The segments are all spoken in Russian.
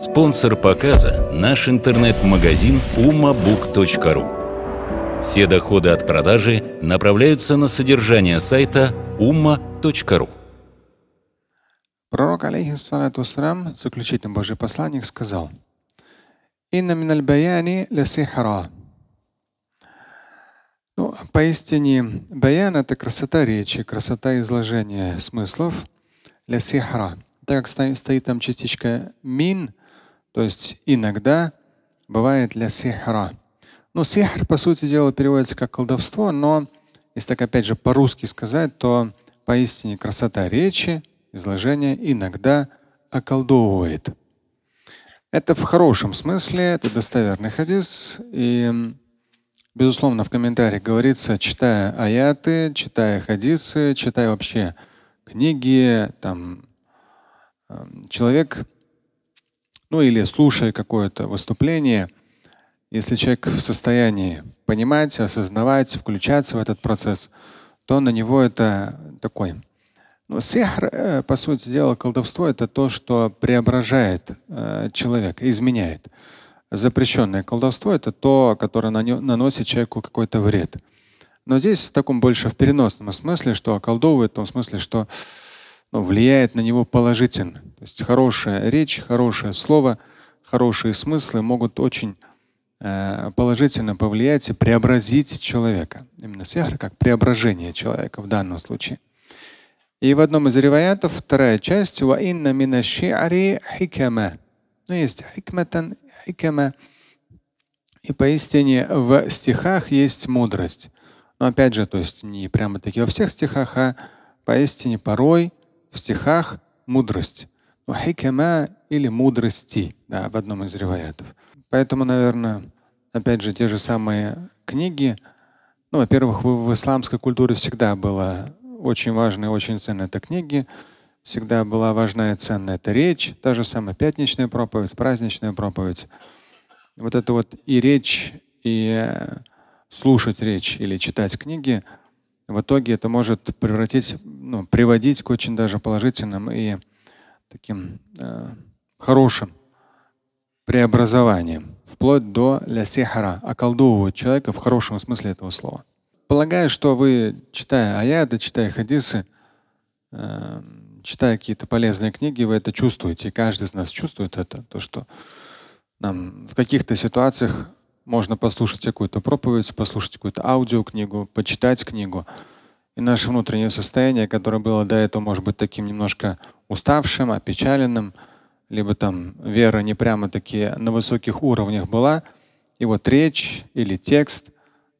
Спонсор показа – наш интернет-магазин umabook.ru. Все доходы от продажи направляются на содержание сайта umma.ru. Пророк, алейхиссалату вассалам, заключительный Божий посланник, сказал «Инна миналь баяни ля Ну, поистине, баян — это красота речи, красота изложения смыслов. Ля сихра. Так стоит там частичка мин, то есть иногда бывает для сихра. Ну, сихр, по сути дела, переводится как колдовство, но если так опять же по-русски сказать, то поистине красота речи, изложения иногда околдовывает. Это в хорошем смысле, это достоверный хадис. И, безусловно, в комментариях говорится, читая аяты, читая хадисы, читая вообще книги, там, человек ну или слушая какое-то выступление, если человек в состоянии понимать, осознавать, включаться в этот процесс, то на него это такой. Ну, сихр, э, по сути дела, колдовство это то, что преображает э, человека, изменяет. Запрещенное колдовство это то, которое наносит человеку какой-то вред. Но здесь в таком больше в переносном смысле, что околдовывает, в том смысле, что ну, влияет на него положительно. То есть хорошая речь, хорошее слово, хорошие смыслы могут очень э, положительно повлиять и преобразить человека. Именно сихр как преображение человека в данном случае. И в одном из реваятов вторая часть «Ва инна мина ши'ари хикама». Ну, есть хикматан, хикама. И поистине в стихах есть мудрость. Но опять же, то есть не прямо-таки во всех стихах, а поистине порой в стихах мудрость. Ну, Хикема или мудрости, да, в одном из реваятов. Поэтому, наверное, опять же, те же самые книги. Ну, во-первых, в, в исламской культуре всегда было очень важно и очень ценно это книги. Всегда была важная и ценна эта речь, та же самая пятничная проповедь, праздничная проповедь. Вот это вот и речь, и э, слушать речь или читать книги, в итоге это может превратить ну, приводить к очень даже положительным и таким э, хорошим преобразованием, вплоть до ля сихара, околдовывать человека в хорошем смысле этого слова. Полагаю, что вы, читая аяты, читая хадисы, э, читая какие-то полезные книги, вы это чувствуете. И каждый из нас чувствует это, то, что нам в каких-то ситуациях можно послушать какую-то проповедь, послушать какую-то аудиокнигу, почитать книгу и наше внутреннее состояние, которое было до этого, может быть, таким немножко уставшим, опечаленным, либо там вера не прямо-таки на высоких уровнях была, и вот речь или текст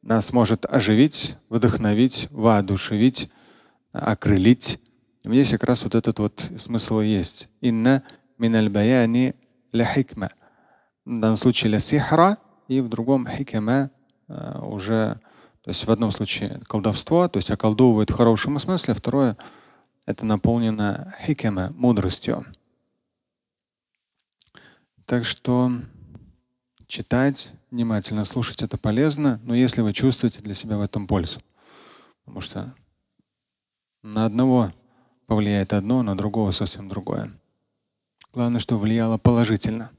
нас может оживить, вдохновить, воодушевить, окрылить. И здесь как раз вот этот вот смысл есть. Инна миналь баяни ля хикма. В данном случае ля сихра, и в другом хикма э, уже то есть в одном случае колдовство, то есть околдовывает в хорошем смысле, а второе — это наполнено хикема, мудростью. Так что читать внимательно, слушать это полезно, но если вы чувствуете для себя в этом пользу. Потому что на одного повлияет одно, на другого совсем другое. Главное, что влияло положительно.